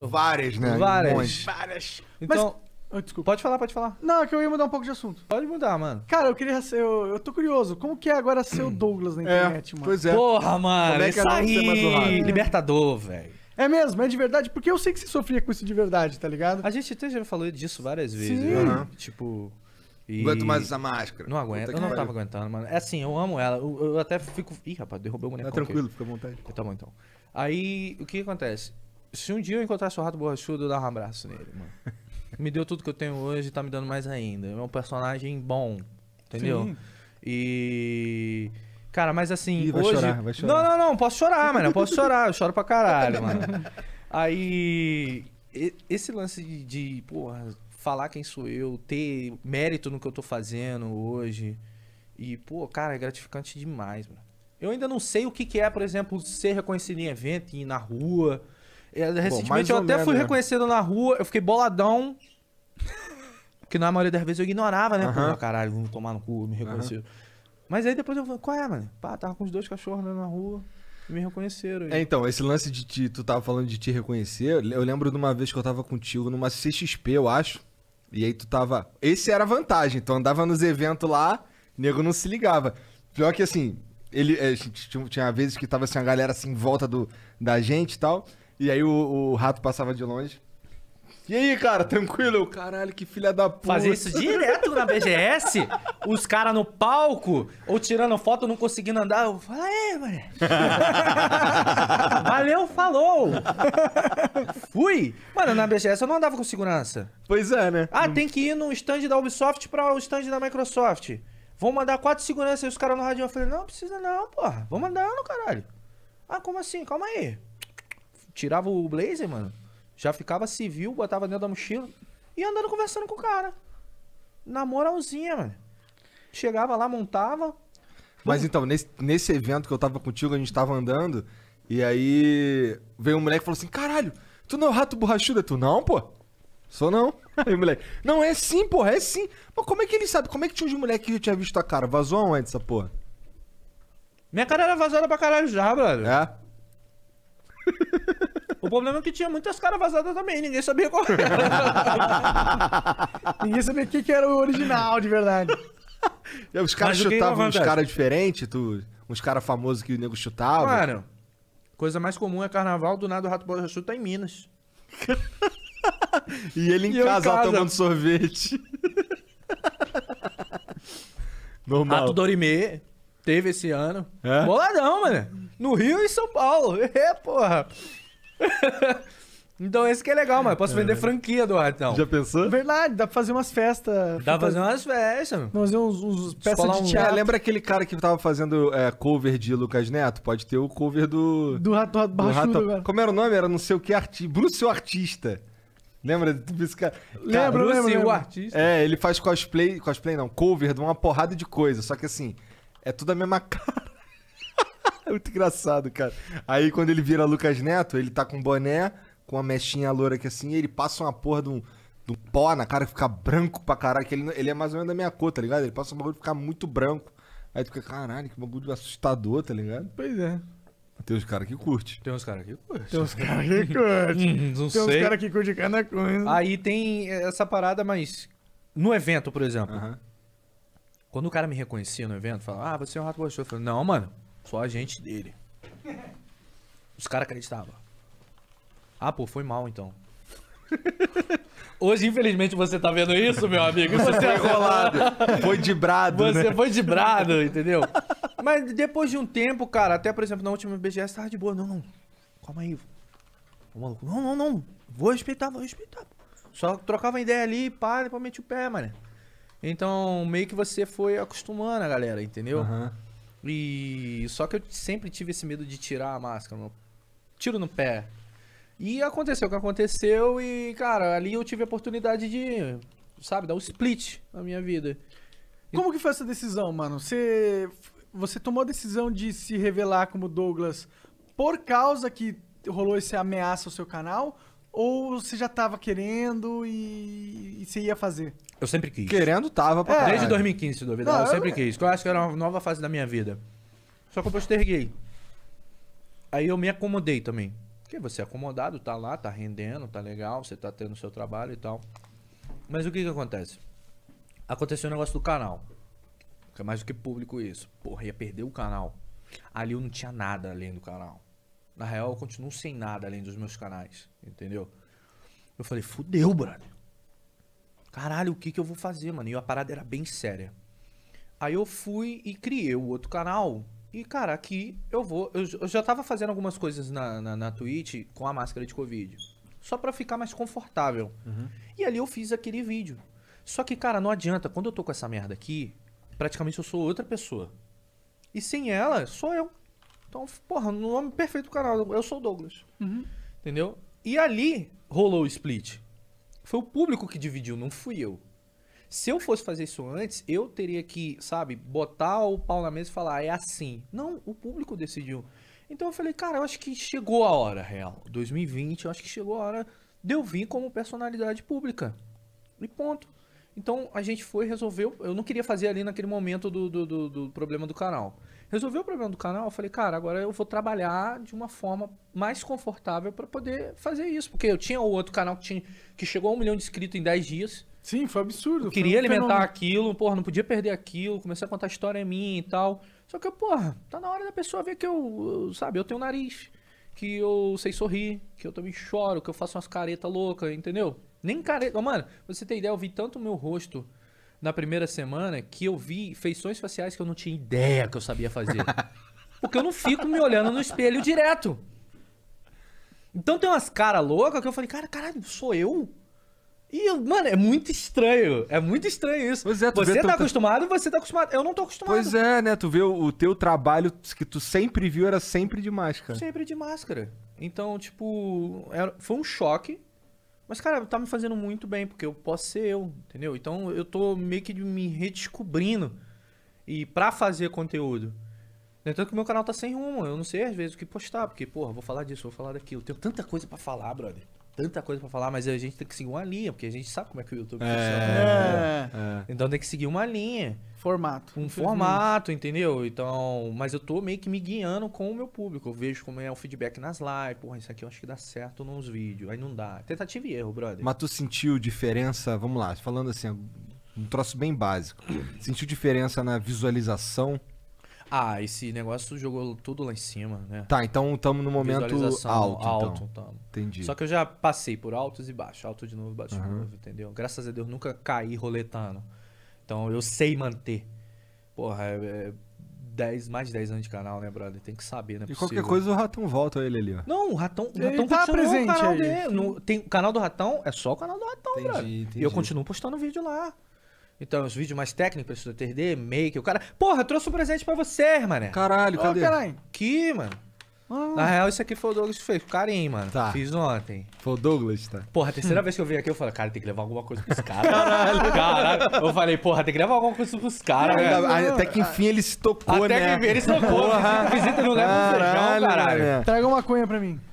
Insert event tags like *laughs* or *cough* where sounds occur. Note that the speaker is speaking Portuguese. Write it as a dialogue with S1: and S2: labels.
S1: Várias, né? Várias. Várias.
S2: Então. Mas... Ah, desculpa. Pode falar, pode falar. Não, é que eu ia mudar um pouco de assunto. Pode mudar, mano. Cara, eu queria ser. Eu, eu tô curioso. Como que é agora ser o hum. Douglas na é, internet, é, mano? Pois é. Porra, mano. Como é que é isso aí. Libertador, velho. É mesmo, é de verdade, porque eu sei que você sofria com isso de verdade, tá ligado? A gente até já falou disso várias vezes. Sim. Né? Tipo.
S1: E... Aguento mais essa máscara. Não aguento, eu não tava aguentando, mano.
S2: É assim, eu amo ela. Eu, eu até fico. Ih, rapaz, derrubei o boneco. Tá tranquilo, fica à vontade. Então tá bom, então. Aí, o que acontece? Se um dia eu encontrasse o Rato Borrachudo, eu dava um abraço nele, mano. *laughs* me deu tudo que eu tenho hoje e tá me dando mais ainda. É um personagem bom, entendeu? Sim. E. Cara, mas assim, Ih, vai hoje. Chorar, vai chorar. Não, não, não, posso chorar, mano. Eu posso chorar, eu choro pra caralho, mano. *laughs* Aí. Esse lance de, de, porra, falar quem sou eu, ter mérito no que eu tô fazendo hoje. E, pô, cara, é gratificante demais, mano. Eu ainda não sei o que, que é, por exemplo, ser reconhecido em evento, ir na rua. É, recentemente Bom, eu até menos, fui né? reconhecido na rua, eu fiquei boladão. que na maioria das vezes eu ignorava, né? Uhum. Pô,
S1: caralho, vamos tomar no cu, me reconheceram. Mas aí depois eu falei, qual é, mano?
S2: Pá, tava com os dois cachorros né, na rua me reconheceram. Aí. É,
S1: então, esse lance de te, tu tava falando de te reconhecer, eu lembro de uma vez que eu tava contigo numa CXP, eu acho. E aí tu tava. Esse era a vantagem, tu andava nos eventos lá, nego não se ligava. Pior que assim, ele, é, tinha, tinha vezes que tava assim, a galera assim em volta do, da gente e tal. E aí o, o rato passava de longe. E aí, cara, tranquilo? caralho, que filha da puta. Fazer isso direto na BGS?
S2: os caras no palco, ou tirando foto, não conseguindo andar. Eu falo, é, *laughs* Valeu, falou. Fui. Mano, na BGS eu não andava com segurança. Pois é, né? Ah, tem que ir no stand da Ubisoft pra o stand da Microsoft. Vão mandar quatro seguranças e os caras no radinho. Eu falei, não, precisa não, porra. Vamos andando, caralho. Ah, como assim? Calma aí tirava o blazer, mano, já ficava civil, botava dentro da mochila e andando conversando com o cara. Na moralzinha, mano. Chegava lá, montava.
S1: Mas então, nesse, nesse evento que eu tava contigo, a gente tava andando, e aí veio um moleque e falou assim: caralho, tu não é o rato borrachudo? É tu não, pô? Sou não. *laughs* Aí o moleque, não, é sim, porra, é sim. Mas como é que ele sabe? Como é que tinha uns moleque que já tinha visto a cara? Vazou aonde essa porra? Minha cara era vazada pra caralho já, brother. É? O problema é que tinha muitas caras
S2: vazadas também, ninguém sabia qual era. *laughs* ninguém sabia o que, que era o original, de verdade. É, os caras chutavam uns caras
S1: diferentes, tu... uns caras famosos que o nego chutava. Claro.
S2: Coisa mais comum é carnaval, do nada o Rato Bola chuta em Minas.
S1: *laughs* e ele em, e casa, em casa tomando sorvete.
S2: Normal. Rato Dorimê teve esse ano. É? Boladão, mano. No Rio e São Paulo. *laughs* É, porra. *laughs* Então
S1: esse que é legal, mas posso é. vender franquia do ratão. Já pensou?
S2: Verdade, dá pra fazer umas festas. Dá pra fazer umas festas. Fazer uns, uns peças de teatro. É, lembra
S1: aquele cara que tava fazendo é, cover de Lucas Neto? Pode ter o cover do... Do Rato, do Barrachudo, né? Como era o nome? Era não sei o que artista. Bruce o Artista. Lembra desse cara? Lembra, Bruce lembra, o Artista. É, ele faz cosplay... Cosplay não, cover de uma porrada de coisa. Só que assim, é tudo a mesma *laughs* cara. É muito engraçado, cara. Aí quando ele vira Lucas Neto, ele tá com boné, com a mechinha loura aqui assim, ele passa uma porra de um, de um pó na cara que fica branco pra caralho. Que ele, ele é mais ou menos da minha cor, tá ligado? Ele passa um bagulho que fica muito branco. Aí tu fica, caralho, que bagulho assustador, tá ligado? Pois é. Tem uns caras que curte. Tem uns caras que curte. Tem uns caras que curte. *laughs* não tem sei. uns caras
S2: que curte cada coisa. Aí tem essa parada, mas. No evento, por exemplo. Uh -huh. Quando o cara me reconhecia no evento, falava, ah, você é um rato gostoso. Eu falei, não, mano. Só a gente dele. Os caras acreditavam. Ah, pô, foi mal então. *laughs* Hoje, infelizmente, você tá vendo isso, meu amigo. Você foi tá *laughs* enrolado. Foi de brado. Você né? foi de brado, entendeu? *laughs* Mas depois de um tempo, cara, até por exemplo, na última BGS tava de boa. Não, não. Calma aí. O maluco, não, não, não. Vou respeitar, vou respeitar. Só trocava ideia ali, pá, depois o pé, mano. Então, meio que você foi acostumando a galera, entendeu? Aham. Uhum. E só que eu sempre tive esse medo de tirar a máscara, meu. tiro no pé. E aconteceu o que aconteceu e, cara, ali eu tive a oportunidade de, sabe, dar um split na minha vida. Como que foi essa decisão, mano? Você você tomou a decisão de se revelar como Douglas por causa que rolou essa ameaça ao seu canal ou você já tava querendo e, e você ia fazer?
S1: Eu sempre quis. Querendo,
S2: tava pra é. Desde 2015, se duvidar, Não, eu eu- sempre quis. Que eu acho que era uma nova fase da minha vida. Só que eu posterguei. Aí eu me acomodei também. Porque você é acomodado, tá lá, tá rendendo, tá legal, você tá tendo seu trabalho e tal. Mas o que que acontece? Aconteceu o negócio do canal. Que é mais do que público isso. Porra, ia perder o canal. Ali eu não tinha nada além do canal. Na real, eu continuo sem nada além dos meus canais, entendeu? Eu falei, fudeu, brother. Caralho, o que, que eu vou fazer, mano? E a parada era bem séria. Aí eu fui e criei o outro canal. E, cara, aqui eu vou. Eu, eu já tava fazendo algumas coisas na, na, na Twitch com a máscara de Covid. Só para ficar mais confortável. Uhum. E ali eu fiz aquele vídeo. Só que, cara, não adianta. Quando eu tô com essa merda aqui, praticamente eu sou outra pessoa. E sem ela, sou eu. Então, porra, no nome perfeito do canal, eu sou o Douglas. Uhum. Entendeu? E ali rolou o split. Foi o público que dividiu, não fui eu. Se eu fosse fazer isso antes, eu teria que, sabe, botar o pau na mesa e falar, ah, é assim. Não, o público decidiu. Então eu falei, cara, eu acho que chegou a hora, real. 2020, eu acho que chegou a hora de eu vir como personalidade pública. E ponto. Então a gente foi, resolveu. Eu não queria fazer ali naquele momento do, do, do, do problema do canal. Resolveu o problema do canal, eu falei, cara, agora eu vou trabalhar de uma forma mais confortável para poder fazer isso. Porque eu tinha o outro canal que, tinha, que chegou a um milhão de inscritos em 10 dias. Sim, foi absurdo. Eu queria foi um alimentar fenômeno. aquilo, porra, não podia perder aquilo, comecei a contar história minha e tal. Só que, porra, tá na hora da pessoa ver que eu, eu sabe, eu tenho nariz, que eu sei sorrir, que eu também choro, que eu faço umas caretas loucas, entendeu? Nem careta. Mano, você tem ideia, eu vi tanto o meu rosto na primeira semana que eu vi feições faciais que eu não tinha ideia que eu sabia fazer. *laughs* Porque eu não fico me olhando no espelho direto. Então tem umas caras loucas que eu falei, cara, caralho, sou eu? E, eu, mano,
S1: é muito estranho. É muito estranho isso. Pois é, tu você vê, tá tu... acostumado,
S2: você tá acostumado. Eu não tô acostumado.
S1: Pois é, né? Tu vê o, o teu trabalho que tu sempre viu era sempre de máscara.
S2: Sempre de máscara. Então, tipo, era, foi um choque mas, cara, tá me fazendo muito bem, porque eu posso ser eu, entendeu? Então eu tô meio que me redescobrindo e pra fazer conteúdo. É tanto que meu canal tá sem rumo, eu não sei às vezes o que postar, porque, porra, vou falar disso, vou falar daquilo. Tenho tanta coisa para falar, brother tanta coisa para falar, mas a gente tem que seguir uma linha, porque a gente sabe como é que o YouTube é, funciona. É. Né? é. Então tem que seguir uma linha. Formato. Um formato, entendeu? Então, mas eu tô meio que me guiando com o meu público. Eu vejo como é o feedback nas lives. Porra, isso aqui eu acho que dá certo nos vídeos. Aí não dá. Tentativa e erro, brother. Mas
S1: tu sentiu diferença, vamos lá, falando assim, um troço bem básico. Sentiu diferença na visualização
S2: ah, esse negócio jogou tudo lá
S1: em cima, né? Tá, então estamos no momento alto. Alto, então. Tamo. Entendi. Só
S2: que eu já passei por altos e baixos, alto de novo, baixo uhum. de novo, entendeu? Graças a Deus nunca caí roletando. Então eu sei manter. Porra, é, é mais de 10 anos de canal, né, brother? Tem que saber, né? E possível. qualquer coisa
S1: o Ratão volta ele ali, ó.
S2: Não, o Ratão, o ratão tá presente o canal aí. No, tem, o canal do Ratão é só o canal do Ratão, entendi, brother. Entendi. E eu continuo postando vídeo lá. Então, os vídeos mais técnicos, precisa 3D, make, o cara. Porra, trouxe um presente pra você, mané. Caralho, Ô, cadê? Caralho. mano. Ah. Na real, isso aqui foi o Douglas que fez. Carinho, mano. Tá. Fiz ontem. Foi o Douglas, tá? Porra, a terceira *laughs* vez que eu vim aqui, eu falei, cara, tem que levar alguma coisa pros caras. Caralho. Caralho. Eu falei, porra, tem que levar alguma coisa pros caras, velho. Até que enfim ele se tocou, até né? Até que enfim ele se tocou. Visita no lugar do feijão, caralho. Né? Traga uma cunha pra mim.